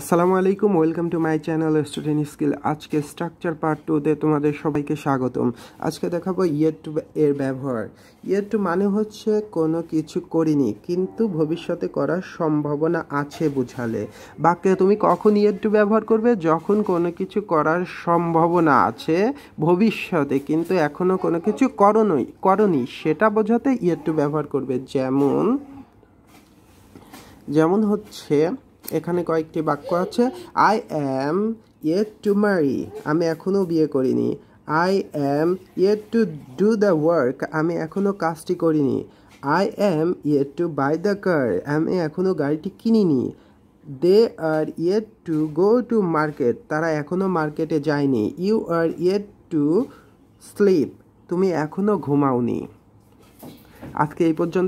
আসসালামু আলাইকুম welcome to my channel student skill আজকে স্ট্রাকচার পার্ট টুতে তোমাদের সবাইকে স্বাগতম আজকে দেখাবো ইয়ার টু এর ব্যবহার ইয়ার টু মানে হচ্ছে কোনো কিছু করিনি কিন্তু ভবিষ্যতে করার সম্ভাবনা আছে বুঝালে বাক্যে তুমি কখন ইয়ার টু ব্যবহার করবে যখন কোনো কিছু করার সম্ভাবনা আছে ভবিষ্যতে কিন্তু এখনও কোনো কিছু করনই করনি সেটা বোঝাতে ইয়ার টু ব্যবহার করবে যেমন যেমন হচ্ছে এখানে কয়েকটি বাক্য আছে আই অ্যাম ইয়েট টু মারি আমি এখনও বিয়ে করিনি I am yet to do the work আমি এখনও কাজটি করিনি I am yet to buy the car আমি এখনও গাড়িটি কিনিনি they are yet to go to market তারা এখনও মার্কেটে যায়নি you are yet to sleep তুমি এখনও ঘুমাওনি আজকে এই পর্যন্ত